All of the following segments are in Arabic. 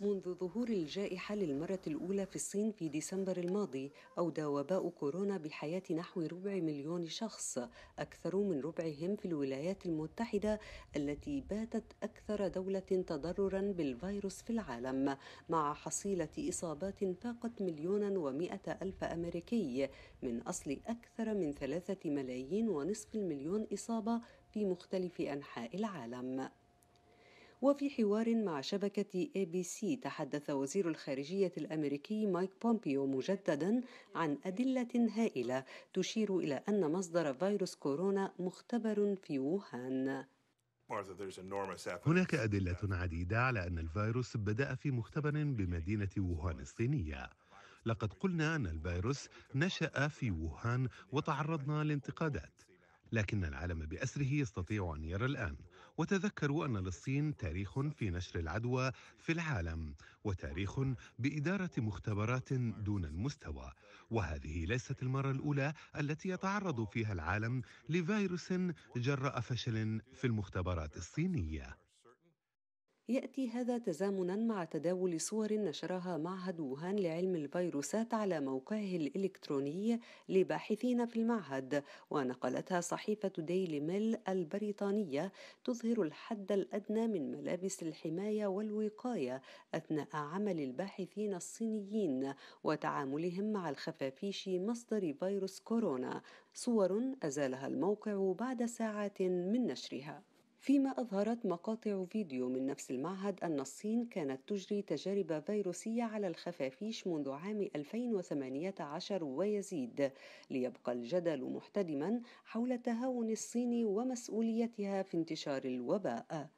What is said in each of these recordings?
منذ ظهور الجائحة للمرة الأولى في الصين في ديسمبر الماضي أودى وباء كورونا بحياة نحو ربع مليون شخص أكثر من ربعهم في الولايات المتحدة التي باتت أكثر دولة تضررا بالفيروس في العالم مع حصيلة إصابات فاقت مليونا ومائة ألف أمريكي من أصل أكثر من ثلاثة ملايين ونصف المليون إصابة في مختلف أنحاء العالم وفي حوار مع شبكة اي بي سي تحدث وزير الخارجية الأمريكي مايك بومبيو مجددا عن أدلة هائلة تشير إلى أن مصدر فيروس كورونا مختبر في ووهان هناك أدلة عديدة على أن الفيروس بدأ في مختبر بمدينة ووهان الصينية لقد قلنا أن الفيروس نشأ في ووهان وتعرضنا لانتقادات لكن العالم بأسره يستطيع أن يرى الآن وتذكروا أن للصين تاريخ في نشر العدوى في العالم وتاريخ بإدارة مختبرات دون المستوى وهذه ليست المرة الأولى التي يتعرض فيها العالم لفيروس جراء فشل في المختبرات الصينية يأتي هذا تزامنا مع تداول صور نشرها معهد ووهان لعلم الفيروسات على موقعه الإلكتروني لباحثين في المعهد ونقلتها صحيفة ديلي ميل البريطانية تظهر الحد الأدنى من ملابس الحماية والوقاية أثناء عمل الباحثين الصينيين وتعاملهم مع الخفافيش مصدر فيروس كورونا صور أزالها الموقع بعد ساعات من نشرها فيما أظهرت مقاطع فيديو من نفس المعهد أن الصين كانت تجري تجارب فيروسية على الخفافيش منذ عام 2018 ويزيد ليبقى الجدل محتدما حول تهاون الصين ومسؤوليتها في انتشار الوباء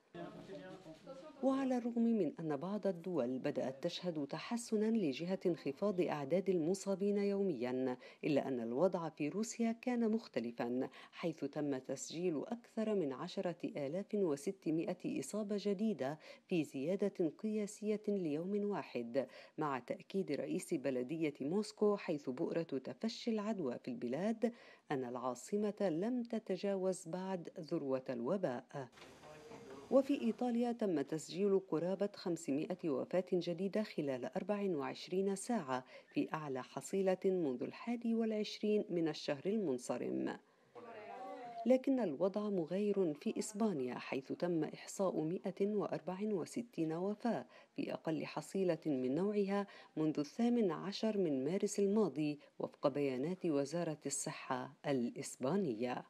وعلى الرغم من أن بعض الدول بدأت تشهد تحسنا لجهة انخفاض أعداد المصابين يوميا إلا أن الوضع في روسيا كان مختلفا حيث تم تسجيل أكثر من عشرة آلاف وستمائة إصابة جديدة في زيادة قياسية ليوم واحد مع تأكيد رئيس بلدية موسكو حيث بؤرة تفشي العدوى في البلاد أن العاصمة لم تتجاوز بعد ذروة الوباء وفي إيطاليا تم تسجيل قرابة 500 وفاة جديدة خلال 24 ساعة في أعلى حصيلة منذ الحادي والعشرين من الشهر المنصرم لكن الوضع مغاير في إسبانيا حيث تم إحصاء 164 وفاة في أقل حصيلة من نوعها منذ الثامن عشر من مارس الماضي وفق بيانات وزارة الصحة الإسبانية